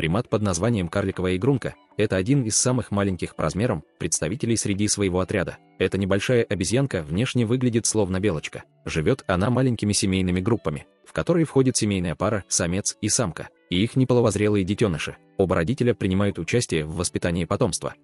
Примат под названием карликовая игрунка – это один из самых маленьких по размерам представителей среди своего отряда. Эта небольшая обезьянка внешне выглядит словно белочка. Живет она маленькими семейными группами, в которые входит семейная пара, самец и самка, и их неполовозрелые детеныши. Оба родителя принимают участие в воспитании потомства.